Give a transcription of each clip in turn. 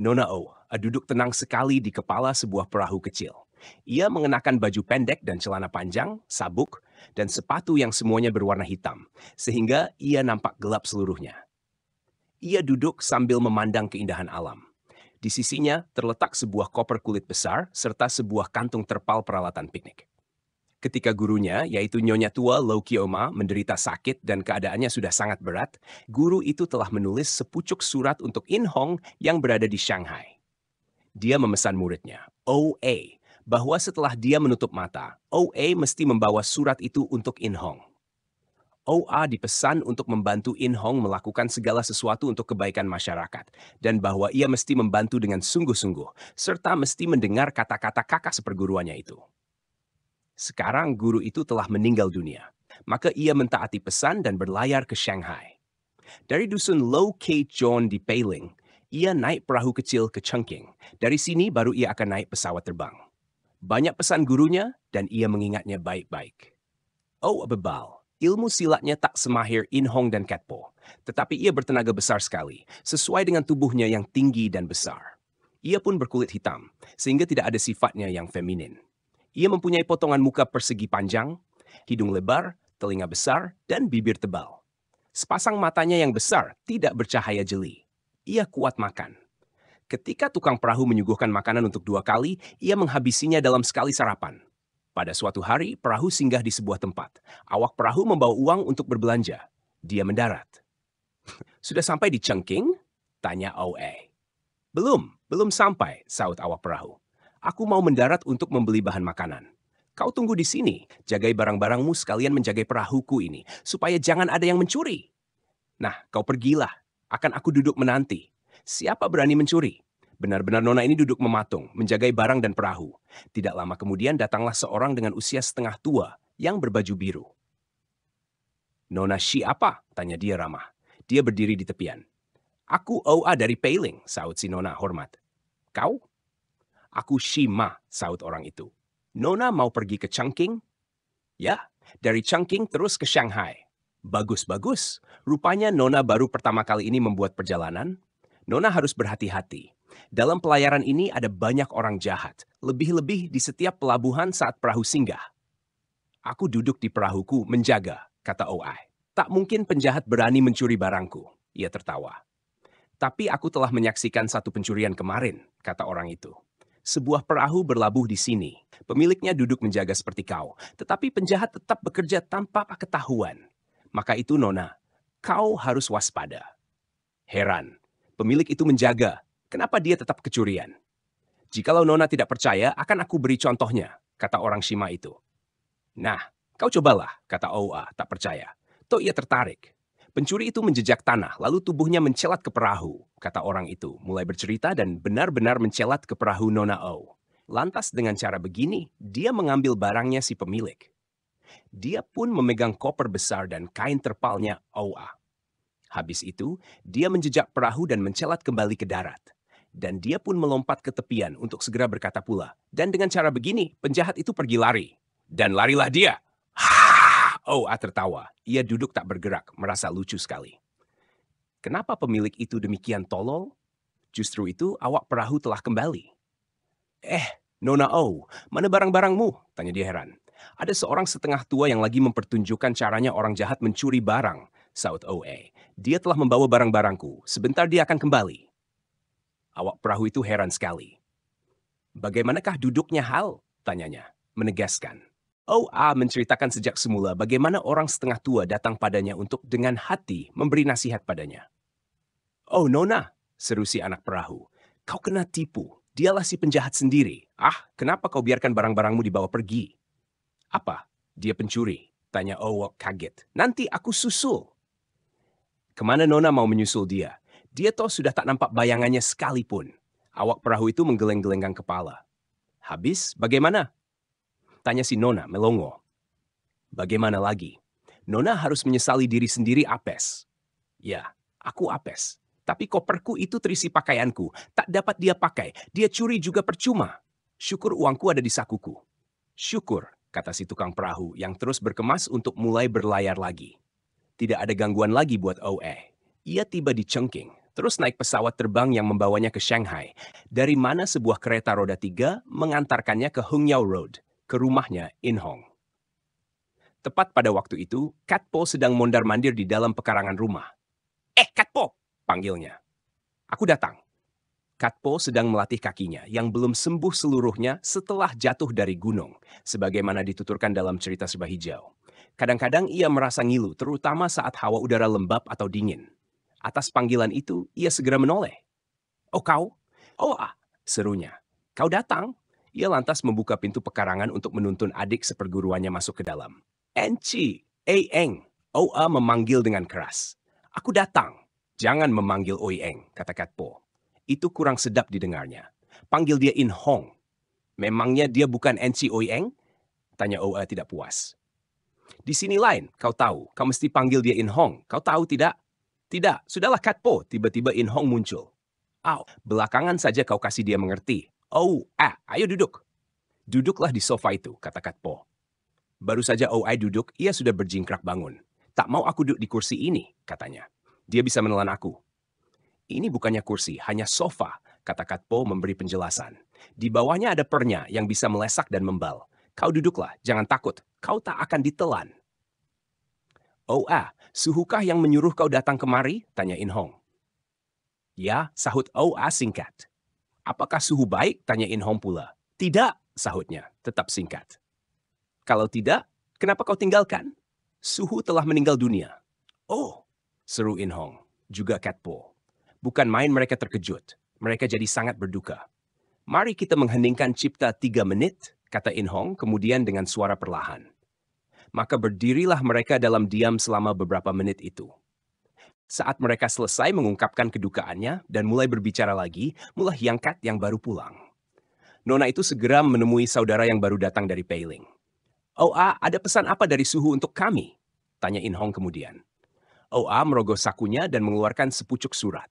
Nona O ah, duduk tenang sekali di kepala sebuah perahu kecil. Ia mengenakan baju pendek dan celana panjang, sabuk, dan sepatu yang semuanya berwarna hitam, sehingga ia nampak gelap seluruhnya. Ia duduk sambil memandang keindahan alam. Di sisinya terletak sebuah koper kulit besar serta sebuah kantung terpal peralatan piknik. Ketika gurunya, yaitu Nyonya Tua Lokioma, menderita sakit dan keadaannya sudah sangat berat, guru itu telah menulis sepucuk surat untuk In Hong yang berada di Shanghai. Dia memesan muridnya, OA, bahwa setelah dia menutup mata, OA mesti membawa surat itu untuk In Hong. OA dipesan untuk membantu In Hong melakukan segala sesuatu untuk kebaikan masyarakat, dan bahwa ia mesti membantu dengan sungguh-sungguh, serta mesti mendengar kata-kata kakak seperguruannya itu. sekarang guru itu telah meninggal dunia. Maka ia mentaati pesan dan berlayar ke Shanghai. Dari dusun Low Cape John di Peiling, ia naik perahu kecil ke Chengking. Dari sini baru ia akan naik pesawat terbang. Banyak pesan gurunya dan ia mengingatnya baik-baik. Oh, Abebal, ilmu silatnya tak semahir In Hong dan Kat Po. Tetapi ia bertenaga besar sekali, sesuai dengan tubuhnya yang tinggi dan besar. Ia pun berkulit hitam, sehingga tidak ada sifatnya yang feminin. Ia mempunyai potongan muka persegi panjang, hidung lebar, telinga besar, dan bibir tebal. Sepasang matanya yang besar tidak bercahaya jeli. Ia kuat makan. Ketika tukang perahu menyuguhkan makanan untuk dua kali, ia menghabisinya dalam sekali sarapan. Pada suatu hari, perahu singgah di sebuah tempat. Awak perahu membawa uang untuk berbelanja. Dia mendarat. Sudah sampai di Chengking? Tanya Oe. Belum, belum sampai, saut awak perahu. Aku mau mendarat untuk membeli bahan makanan. Kau tunggu di sini, jagai barang-barangmu sekalian menjaga perahuku ini, supaya jangan ada yang mencuri. Nah, kau pergilah. Akan aku duduk menanti. Siapa berani mencuri? Benar-benar Nona ini duduk mematung, menjaga barang dan perahu. Tidak lama kemudian datanglah seorang dengan usia setengah tua yang berbaju biru. Nona siapa? Tanya dia ramah. Dia berdiri di tepian. Aku Oa dari Peiling, saut si Nona hormat. Kau? Aku Shima, saut orang itu. Nona mau pergi ke Chongqing? Ya, dari Chongqing terus ke Shanghai. Bagus-bagus, rupanya Nona baru pertama kali ini membuat perjalanan. Nona harus berhati-hati. Dalam pelayaran ini ada banyak orang jahat, lebih-lebih di setiap pelabuhan saat perahu singgah. Aku duduk di perahuku menjaga, kata OI. Tak mungkin penjahat berani mencuri barangku. Ia tertawa. Tapi aku telah menyaksikan satu pencurian kemarin, kata orang itu. Sebuah perahu berlabuh di sini. Pemiliknya duduk menjaga seperti kau, tetapi penjahat tetap bekerja tanpa ketahuan. Maka itu, Nona, kau harus waspada. Heran, pemilik itu menjaga. Kenapa dia tetap kecurian? Jikalau Nona tidak percaya, akan aku beri contohnya, kata orang Shima itu. Nah, kau cobalah, kata Oa, tak percaya. Toh ia tertarik. Pencuri itu menjejak tanah, lalu tubuhnya mencelat ke perahu, kata orang itu, mulai bercerita dan benar-benar mencelat ke perahu Nona O. Lantas dengan cara begini, dia mengambil barangnya si pemilik. Dia pun memegang koper besar dan kain terpalnya Oa. Habis itu, dia menjejak perahu dan mencelat kembali ke darat. Dan dia pun melompat ke tepian untuk segera berkata pula. Dan dengan cara begini, penjahat itu pergi lari. Dan larilah dia. Ha! Oa oh, ah, tertawa. Ia duduk tak bergerak, merasa lucu sekali. Kenapa pemilik itu demikian tolol? Justru itu awak perahu telah kembali. Eh, Nona O, oh, mana barang-barangmu? Tanya dia heran. Ada seorang setengah tua yang lagi mempertunjukkan caranya orang jahat mencuri barang. South OA. Dia telah membawa barang-barangku. Sebentar dia akan kembali. Awak perahu itu heran sekali. Bagaimanakah duduknya hal? Tanyanya, menegaskan. OA menceritakan sejak semula bagaimana orang setengah tua datang padanya untuk dengan hati memberi nasihat padanya. Oh, Nona, seru si anak perahu. Kau kena tipu. Dialah si penjahat sendiri. Ah, kenapa kau biarkan barang-barangmu dibawa pergi? Apa? Dia pencuri. Tanya Owok kaget. Nanti aku susul. Kemana Nona mau menyusul dia? Dia toh sudah tak nampak bayangannya sekalipun. Awak perahu itu menggeleng-gelengkan kepala. Habis, bagaimana? Tanya si Nona, melongo. Bagaimana lagi? Nona harus menyesali diri sendiri apes. Ya, aku apes. Tapi koperku itu terisi pakaianku. Tak dapat dia pakai. Dia curi juga percuma. Syukur uangku ada di sakuku. Syukur, kata si tukang perahu yang terus berkemas untuk mulai berlayar lagi. Tidak ada gangguan lagi buat OE. Ia tiba di Chengking, terus naik pesawat terbang yang membawanya ke Shanghai, dari mana sebuah kereta roda tiga mengantarkannya ke Hung Yao Road, ke rumahnya In Hong. Tepat pada waktu itu, Katpo sedang mondar-mandir di dalam pekarangan rumah. Eh, Katpo! panggilnya. Aku datang. Katpo sedang melatih kakinya yang belum sembuh seluruhnya setelah jatuh dari gunung, sebagaimana dituturkan dalam cerita Serba Hijau. Kadang-kadang ia merasa ngilu, terutama saat hawa udara lembab atau dingin. Atas panggilan itu, ia segera menoleh. Oh kau? Oh ah, serunya. Kau datang? Ia lantas membuka pintu pekarangan untuk menuntun adik seperguruannya masuk ke dalam. Enci, Eng Oa memanggil dengan keras. Aku datang. Jangan memanggil Oi Eng, kata Po. Itu kurang sedap didengarnya. Panggil dia In Hong. Memangnya dia bukan Enci Eng? Tanya Oa tidak puas. Di sini lain, kau tahu. Kau mesti panggil dia In Hong. Kau tahu tidak? Tidak, sudahlah Po. Tiba-tiba In Hong muncul. Au, belakangan saja kau kasih dia mengerti. Oh, ah, ayo duduk. Duduklah di sofa itu, kata Katpo. Baru saja OI oh duduk, ia sudah berjingkrak bangun. Tak mau aku duduk di kursi ini, katanya. Dia bisa menelan aku. Ini bukannya kursi, hanya sofa, kata Katpo memberi penjelasan. Di bawahnya ada pernya yang bisa melesak dan membal. Kau duduklah, jangan takut. Kau tak akan ditelan. Oh ah, suhukah yang menyuruh kau datang kemari? Tanya In Hong. Ya, sahut Oh ah singkat. Apakah suhu baik? Tanya Inhong pula. Tidak, sahutnya, tetap singkat. Kalau tidak, kenapa kau tinggalkan? Suhu telah meninggal dunia. Oh, seru Inhong, juga Po. Bukan main mereka terkejut, mereka jadi sangat berduka. Mari kita mengheningkan cipta tiga menit, kata Inhong kemudian dengan suara perlahan. Maka berdirilah mereka dalam diam selama beberapa menit itu. Saat mereka selesai mengungkapkan kedukaannya dan mulai berbicara lagi, mulai yang Kat yang baru pulang. Nona itu segera menemui saudara yang baru datang dari Peiling. Oh, A, ada pesan apa dari suhu untuk kami? Tanya In Hong kemudian. Oh A merogoh sakunya dan mengeluarkan sepucuk surat.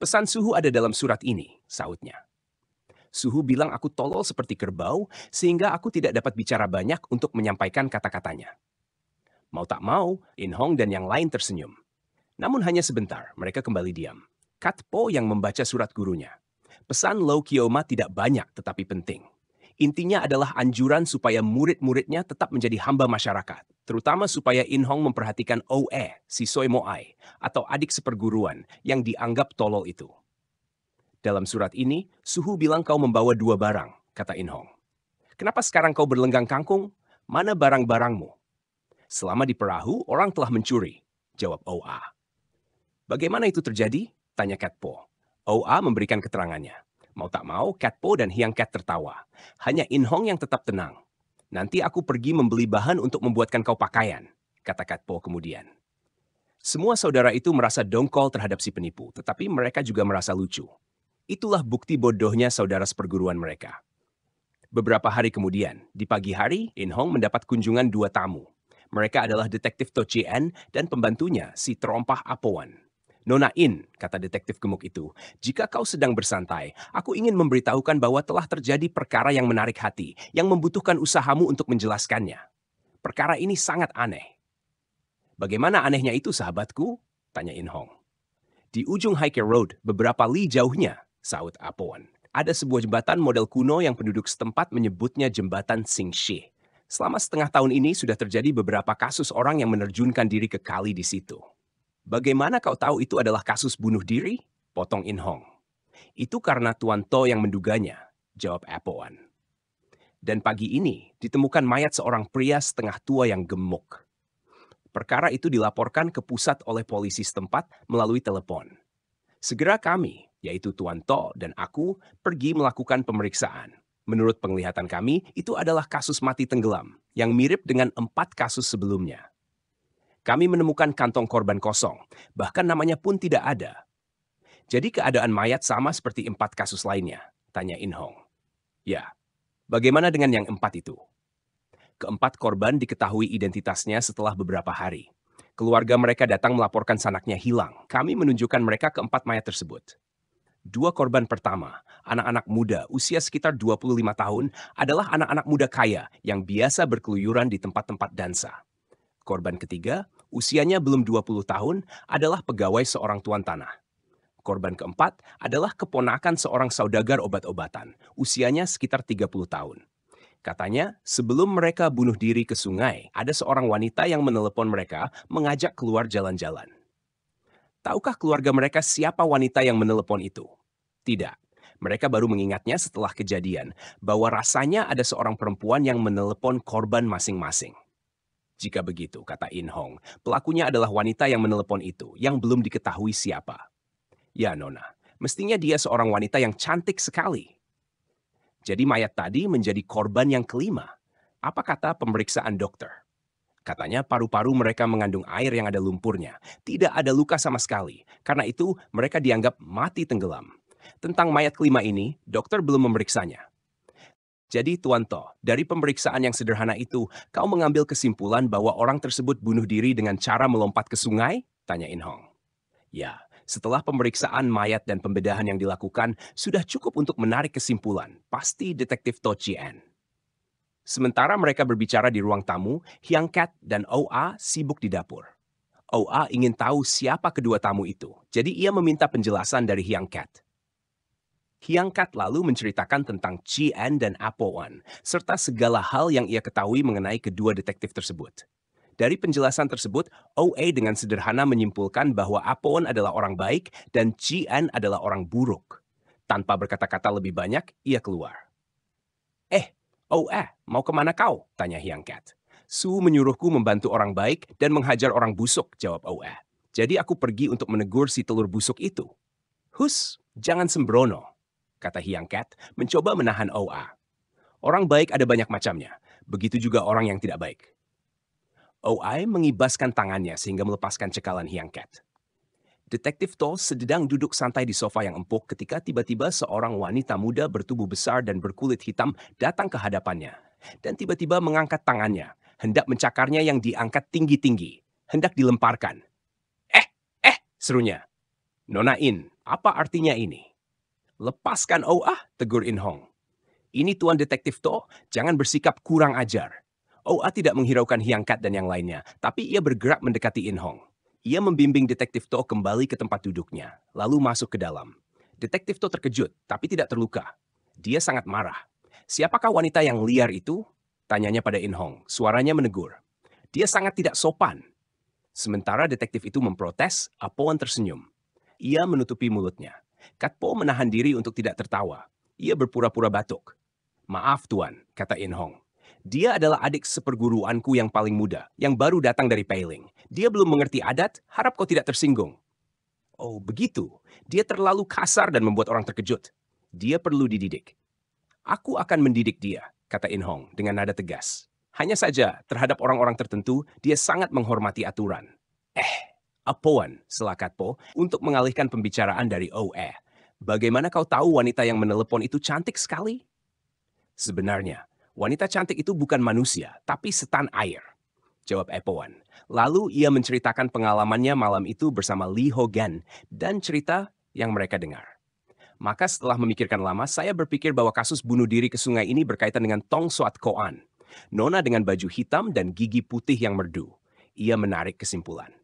Pesan suhu ada dalam surat ini, sautnya. Suhu bilang aku tolol seperti kerbau, sehingga aku tidak dapat bicara banyak untuk menyampaikan kata-katanya. Mau tak mau, In Hong dan yang lain tersenyum. Namun hanya sebentar, mereka kembali diam. Katpo yang membaca surat gurunya. Pesan Lo Kioma tidak banyak tetapi penting. Intinya adalah anjuran supaya murid-muridnya tetap menjadi hamba masyarakat, terutama supaya In Hong memperhatikan Oe, si Soi Moai, atau adik seperguruan yang dianggap tolol itu. Dalam surat ini, Suhu bilang kau membawa dua barang, kata In Hong. Kenapa sekarang kau berlenggang kangkung? Mana barang-barangmu? Selama di perahu, orang telah mencuri, jawab Oa. Bagaimana itu terjadi? Tanya Catpo. OA memberikan keterangannya. Mau tak mau, Catpo dan Hyang Cat tertawa. Hanya In Hong yang tetap tenang. Nanti aku pergi membeli bahan untuk membuatkan kau pakaian, kata Catpo kemudian. Semua saudara itu merasa dongkol terhadap si penipu, tetapi mereka juga merasa lucu. Itulah bukti bodohnya saudara seperguruan mereka. Beberapa hari kemudian, di pagi hari, In Hong mendapat kunjungan dua tamu. Mereka adalah detektif To En dan pembantunya, si terompah Apoan. Nona In, kata detektif gemuk itu, jika kau sedang bersantai, aku ingin memberitahukan bahwa telah terjadi perkara yang menarik hati, yang membutuhkan usahamu untuk menjelaskannya. Perkara ini sangat aneh. Bagaimana anehnya itu, sahabatku? Tanya In Hong. Di ujung Hiker Road, beberapa li jauhnya, saut Apoan. Ada sebuah jembatan model kuno yang penduduk setempat menyebutnya Jembatan Sing Shi. Selama setengah tahun ini sudah terjadi beberapa kasus orang yang menerjunkan diri ke kali di situ. Bagaimana kau tahu itu adalah kasus bunuh diri? Potong In Hong. Itu karena Tuan To yang menduganya, jawab Apoan. Dan pagi ini ditemukan mayat seorang pria setengah tua yang gemuk. Perkara itu dilaporkan ke pusat oleh polisi setempat melalui telepon. Segera kami, yaitu Tuan To dan aku, pergi melakukan pemeriksaan. Menurut penglihatan kami, itu adalah kasus mati tenggelam yang mirip dengan empat kasus sebelumnya. Kami menemukan kantong korban kosong, bahkan namanya pun tidak ada. Jadi keadaan mayat sama seperti empat kasus lainnya, tanya Inhong. Ya, bagaimana dengan yang empat itu? Keempat korban diketahui identitasnya setelah beberapa hari. Keluarga mereka datang melaporkan sanaknya hilang. Kami menunjukkan mereka keempat mayat tersebut. Dua korban pertama, anak-anak muda usia sekitar 25 tahun, adalah anak-anak muda kaya yang biasa berkeluyuran di tempat-tempat dansa. Korban ketiga, usianya belum 20 tahun, adalah pegawai seorang tuan tanah. Korban keempat adalah keponakan seorang saudagar obat-obatan, usianya sekitar 30 tahun. Katanya, sebelum mereka bunuh diri ke sungai, ada seorang wanita yang menelepon mereka mengajak keluar jalan-jalan. Tahukah keluarga mereka siapa wanita yang menelepon itu? Tidak. Mereka baru mengingatnya setelah kejadian bahwa rasanya ada seorang perempuan yang menelepon korban masing-masing. Jika begitu, kata In Hong, pelakunya adalah wanita yang menelepon itu, yang belum diketahui siapa. Ya, Nona, mestinya dia seorang wanita yang cantik sekali. Jadi mayat tadi menjadi korban yang kelima. Apa kata pemeriksaan dokter? Katanya paru-paru mereka mengandung air yang ada lumpurnya. Tidak ada luka sama sekali. Karena itu mereka dianggap mati tenggelam. Tentang mayat kelima ini, dokter belum memeriksanya. Jadi, Tuan To, dari pemeriksaan yang sederhana itu, kau mengambil kesimpulan bahwa orang tersebut bunuh diri dengan cara melompat ke sungai? Tanya In Hong. Ya, setelah pemeriksaan mayat dan pembedahan yang dilakukan, sudah cukup untuk menarik kesimpulan, pasti Detektif To Chien. Sementara mereka berbicara di ruang tamu, Hyang Kat dan OA sibuk di dapur. OA ingin tahu siapa kedua tamu itu, jadi ia meminta penjelasan dari Hyang Kat. Hiangkat lalu menceritakan tentang Chi An dan Wan, serta segala hal yang ia ketahui mengenai kedua detektif tersebut. Dari penjelasan tersebut, OA dengan sederhana menyimpulkan bahwa Apo Wan adalah orang baik dan Chi adalah orang buruk. Tanpa berkata-kata lebih banyak, ia keluar. Eh, OA, mau kemana kau? Tanya Hiangkat. Su menyuruhku membantu orang baik dan menghajar orang busuk, jawab OA. Jadi aku pergi untuk menegur si telur busuk itu. Hus, jangan sembrono, kata Hyang Cat, mencoba menahan OA. Orang baik ada banyak macamnya, begitu juga orang yang tidak baik. OA mengibaskan tangannya sehingga melepaskan cekalan Hyang Cat. Detektif Tol sedang duduk santai di sofa yang empuk ketika tiba-tiba seorang wanita muda bertubuh besar dan berkulit hitam datang ke hadapannya dan tiba-tiba mengangkat tangannya, hendak mencakarnya yang diangkat tinggi-tinggi, hendak dilemparkan. Eh, eh, serunya. Nona In, apa artinya ini? Lepaskan Oh ah, tegur In Hong. Ini Tuan Detektif To, jangan bersikap kurang ajar. Oa ah tidak menghiraukan Hiangkat Kat dan yang lainnya, tapi ia bergerak mendekati In Hong. Ia membimbing Detektif To kembali ke tempat duduknya, lalu masuk ke dalam. Detektif To terkejut, tapi tidak terluka. Dia sangat marah. Siapakah wanita yang liar itu? Tanyanya pada In Hong. Suaranya menegur. Dia sangat tidak sopan. Sementara detektif itu memprotes, Apoan tersenyum. Ia menutupi mulutnya. Kat Po menahan diri untuk tidak tertawa. Ia berpura-pura batuk. Maaf tuan, kata In Hong. Dia adalah adik seperguruanku yang paling muda, yang baru datang dari Peiling. Dia belum mengerti adat, harap kau tidak tersinggung. Oh, begitu. Dia terlalu kasar dan membuat orang terkejut. Dia perlu dididik. Aku akan mendidik dia, kata In Hong dengan nada tegas. Hanya saja, terhadap orang-orang tertentu, dia sangat menghormati aturan. Eh, Apoan po, untuk mengalihkan pembicaraan dari OE. Bagaimana kau tahu wanita yang menelepon itu cantik sekali? Sebenarnya, wanita cantik itu bukan manusia, tapi setan air. Jawab Apoan. Lalu ia menceritakan pengalamannya malam itu bersama Lee Hogan dan cerita yang mereka dengar. Maka setelah memikirkan lama, saya berpikir bahwa kasus bunuh diri ke sungai ini berkaitan dengan Tong Suat Koan, nona dengan baju hitam dan gigi putih yang merdu. Ia menarik kesimpulan.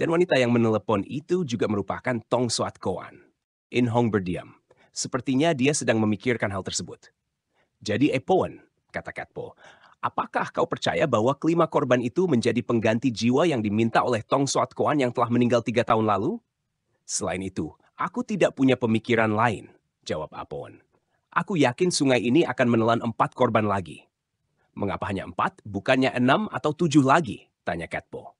Dan wanita yang menelepon itu juga merupakan Tong Suat Koan. In Hong berdiam. Sepertinya dia sedang memikirkan hal tersebut. Jadi Epoen, eh kata Katpo, apakah kau percaya bahwa kelima korban itu menjadi pengganti jiwa yang diminta oleh Tong Suat Koan yang telah meninggal tiga tahun lalu? Selain itu, aku tidak punya pemikiran lain, jawab Apoan. Aku yakin sungai ini akan menelan empat korban lagi. Mengapa hanya empat, bukannya enam atau tujuh lagi? Tanya Katpo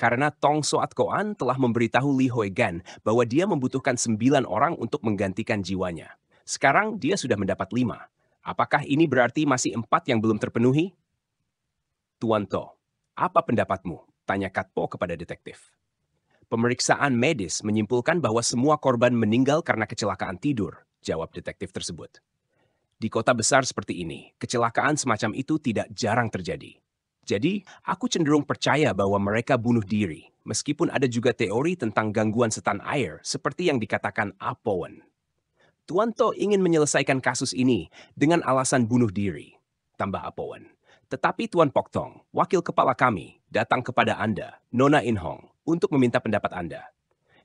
karena Tong Soat Koan telah memberitahu Li Hoi Gan bahwa dia membutuhkan sembilan orang untuk menggantikan jiwanya. Sekarang dia sudah mendapat lima. Apakah ini berarti masih empat yang belum terpenuhi? Tuan To, apa pendapatmu? Tanya Katpo kepada detektif. Pemeriksaan medis menyimpulkan bahwa semua korban meninggal karena kecelakaan tidur, jawab detektif tersebut. Di kota besar seperti ini, kecelakaan semacam itu tidak jarang terjadi. Jadi, aku cenderung percaya bahwa mereka bunuh diri, meskipun ada juga teori tentang gangguan setan air seperti yang dikatakan Apowen. Tuanto ingin menyelesaikan kasus ini dengan alasan bunuh diri, tambah Apowen. Tetapi Tuan Tong, wakil kepala kami, datang kepada Anda, Nona In Hong, untuk meminta pendapat Anda.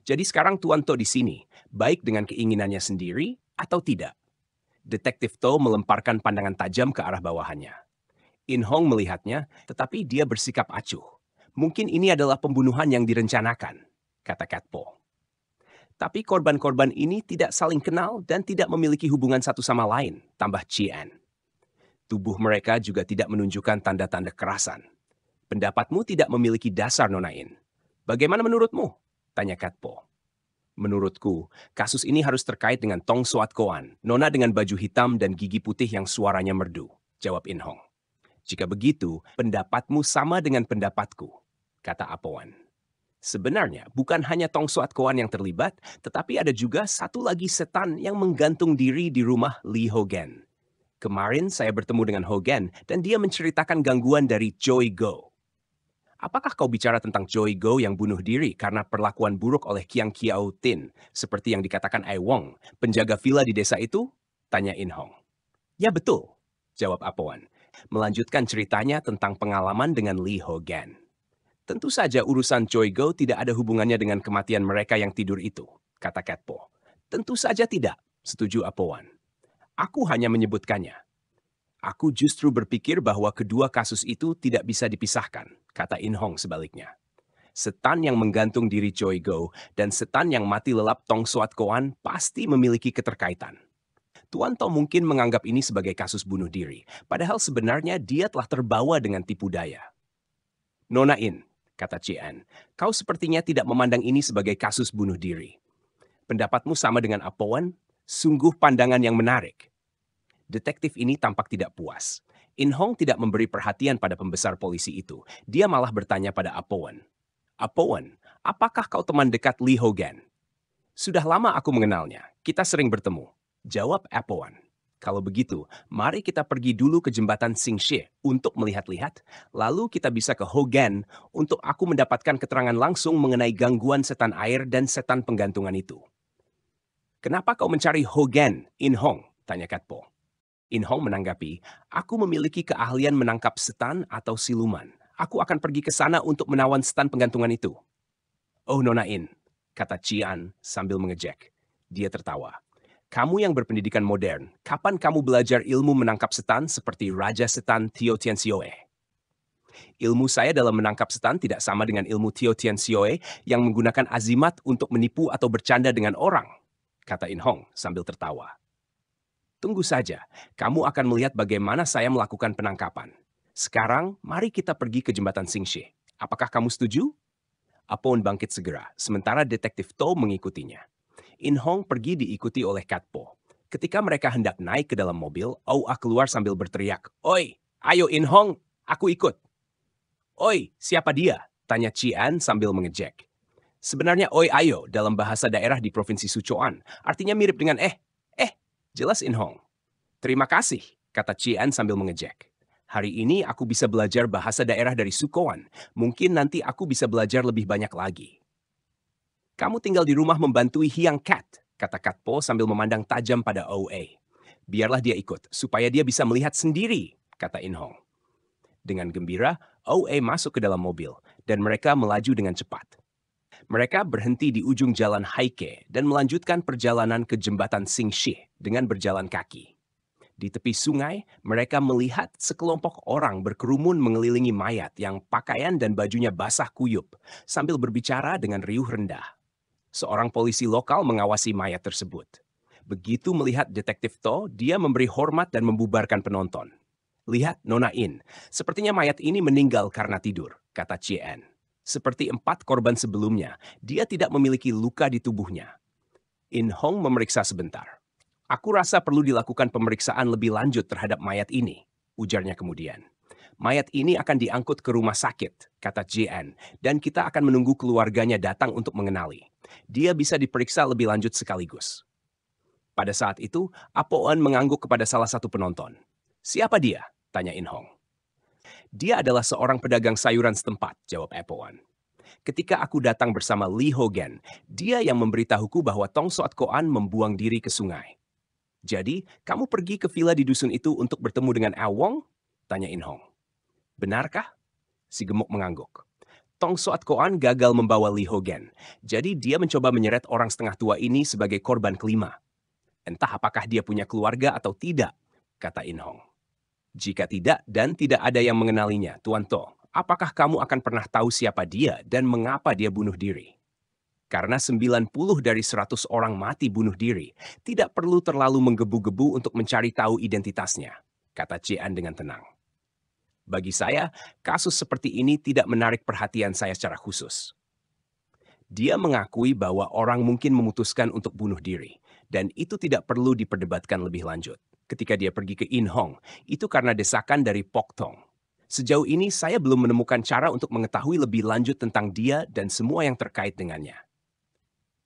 Jadi sekarang Tuan To di sini, baik dengan keinginannya sendiri atau tidak. Detektif To melemparkan pandangan tajam ke arah bawahannya. In Hong melihatnya, tetapi dia bersikap acuh. Mungkin ini adalah pembunuhan yang direncanakan, kata Katpo. Tapi korban-korban ini tidak saling kenal dan tidak memiliki hubungan satu sama lain, tambah Cian. Tubuh mereka juga tidak menunjukkan tanda-tanda kerasan. Pendapatmu tidak memiliki dasar, Nonain. Bagaimana menurutmu? Tanya Katpo. Menurutku, kasus ini harus terkait dengan Tong Suat Koan, nona dengan baju hitam dan gigi putih yang suaranya merdu, jawab In Hong. Jika begitu, pendapatmu sama dengan pendapatku, kata Apoan. Sebenarnya, bukan hanya Tong Suat Koan yang terlibat, tetapi ada juga satu lagi setan yang menggantung diri di rumah Lee Hogan. Kemarin saya bertemu dengan Hogan dan dia menceritakan gangguan dari Joy Go. Apakah kau bicara tentang Joy Go yang bunuh diri karena perlakuan buruk oleh Kiang Kiao Tin, seperti yang dikatakan Ai Wong, penjaga villa di desa itu? Tanya In Hong. Ya betul, jawab Apoan melanjutkan ceritanya tentang pengalaman dengan Lee Hogan. Tentu saja urusan Choi Go tidak ada hubungannya dengan kematian mereka yang tidur itu, kata Catpo. Tentu saja tidak, setuju Apoan. Aku hanya menyebutkannya. Aku justru berpikir bahwa kedua kasus itu tidak bisa dipisahkan, kata In Hong sebaliknya. Setan yang menggantung diri Choi Go dan setan yang mati lelap Tong Suat Koan pasti memiliki keterkaitan. Tuan Tom mungkin menganggap ini sebagai kasus bunuh diri, padahal sebenarnya dia telah terbawa dengan tipu daya. Nona In, kata Cian, kau sepertinya tidak memandang ini sebagai kasus bunuh diri. Pendapatmu sama dengan Apoan, sungguh pandangan yang menarik. Detektif ini tampak tidak puas. In Hong tidak memberi perhatian pada pembesar polisi itu. Dia malah bertanya pada Apoan. Apoan, apakah kau teman dekat Li Hogan? Sudah lama aku mengenalnya. Kita sering bertemu. Jawab Apoan. Kalau begitu, mari kita pergi dulu ke jembatan Xingxie untuk melihat-lihat, lalu kita bisa ke Hogan untuk aku mendapatkan keterangan langsung mengenai gangguan setan air dan setan penggantungan itu. Kenapa kau mencari Hogan, In Hong? Tanya Katpo. In Hong menanggapi, aku memiliki keahlian menangkap setan atau siluman. Aku akan pergi ke sana untuk menawan setan penggantungan itu. Oh Nona In, kata Cian sambil mengejek. Dia tertawa. Kamu yang berpendidikan modern, kapan kamu belajar ilmu menangkap setan seperti Raja Setan Tio Tian Sioe? Ilmu saya dalam menangkap setan tidak sama dengan ilmu Tio Tian Sioe yang menggunakan azimat untuk menipu atau bercanda dengan orang, kata In Hong sambil tertawa. Tunggu saja, kamu akan melihat bagaimana saya melakukan penangkapan. Sekarang, mari kita pergi ke jembatan Singshi. Apakah kamu setuju? Apon bangkit segera, sementara detektif To mengikutinya. In Hong pergi diikuti oleh Katpo. Ketika mereka hendak naik ke dalam mobil, Au Oa keluar sambil berteriak, Oi, ayo In Hong, aku ikut. Oi, siapa dia? Tanya Cian sambil mengejek. Sebenarnya Oi Ayo dalam bahasa daerah di Provinsi Sichuan, artinya mirip dengan eh. Eh, jelas In Hong. Terima kasih, kata Cian sambil mengejek. Hari ini aku bisa belajar bahasa daerah dari Sukoan. Mungkin nanti aku bisa belajar lebih banyak lagi. Kamu tinggal di rumah membantui hiang Cat, kata Katpo sambil memandang tajam pada OA. Biarlah dia ikut, supaya dia bisa melihat sendiri, kata In Hong. Dengan gembira, OA masuk ke dalam mobil, dan mereka melaju dengan cepat. Mereka berhenti di ujung jalan Haike dan melanjutkan perjalanan ke jembatan Sing Shih dengan berjalan kaki. Di tepi sungai, mereka melihat sekelompok orang berkerumun mengelilingi mayat yang pakaian dan bajunya basah kuyup sambil berbicara dengan riuh rendah. Seorang polisi lokal mengawasi mayat tersebut. Begitu melihat detektif To, dia memberi hormat dan membubarkan penonton. Lihat Nona In, sepertinya mayat ini meninggal karena tidur, kata CN. Seperti empat korban sebelumnya, dia tidak memiliki luka di tubuhnya. In Hong memeriksa sebentar. Aku rasa perlu dilakukan pemeriksaan lebih lanjut terhadap mayat ini, ujarnya kemudian. Mayat ini akan diangkut ke rumah sakit, kata JN, dan kita akan menunggu keluarganya datang untuk mengenali. Dia bisa diperiksa lebih lanjut sekaligus. Pada saat itu, Apoan mengangguk kepada salah satu penonton. Siapa dia? tanya In Hong. Dia adalah seorang pedagang sayuran setempat, jawab Apoan. Ketika aku datang bersama Lee Hogan, dia yang memberitahuku bahwa Tong Soat Koan membuang diri ke sungai. Jadi, kamu pergi ke villa di dusun itu untuk bertemu dengan Awong? Tanya In Hong. Benarkah? Si gemuk mengangguk. Tong Soat Koan gagal membawa Li Hogen, jadi dia mencoba menyeret orang setengah tua ini sebagai korban kelima. Entah apakah dia punya keluarga atau tidak, kata In Hong. Jika tidak dan tidak ada yang mengenalinya, Tuan Tong, apakah kamu akan pernah tahu siapa dia dan mengapa dia bunuh diri? Karena 90 dari 100 orang mati bunuh diri, tidak perlu terlalu menggebu-gebu untuk mencari tahu identitasnya, kata Cian dengan tenang. Bagi saya, kasus seperti ini tidak menarik perhatian saya secara khusus. Dia mengakui bahwa orang mungkin memutuskan untuk bunuh diri, dan itu tidak perlu diperdebatkan lebih lanjut. Ketika dia pergi ke In Hong, itu karena desakan dari Pok Tong. Sejauh ini, saya belum menemukan cara untuk mengetahui lebih lanjut tentang dia dan semua yang terkait dengannya.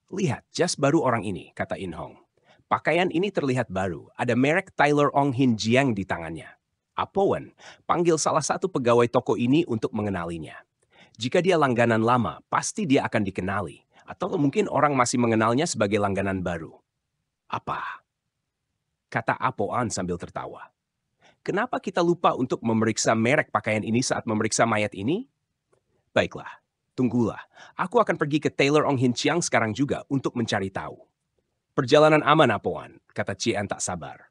Lihat, jas baru orang ini, kata In Hong. Pakaian ini terlihat baru, ada merek Tyler Ong Hin Jiang di tangannya. Apowen panggil salah satu pegawai toko ini untuk mengenalinya. Jika dia langganan lama, pasti dia akan dikenali. Atau mungkin orang masih mengenalnya sebagai langganan baru. Apa? Kata Apoan sambil tertawa. Kenapa kita lupa untuk memeriksa merek pakaian ini saat memeriksa mayat ini? Baiklah, tunggulah. Aku akan pergi ke Taylor Ong Hin Chiang sekarang juga untuk mencari tahu. Perjalanan aman, Apoan, kata Cian tak sabar.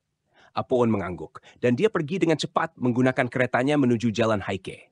Apoon mengangguk, dan dia pergi dengan cepat menggunakan keretanya menuju jalan Haike.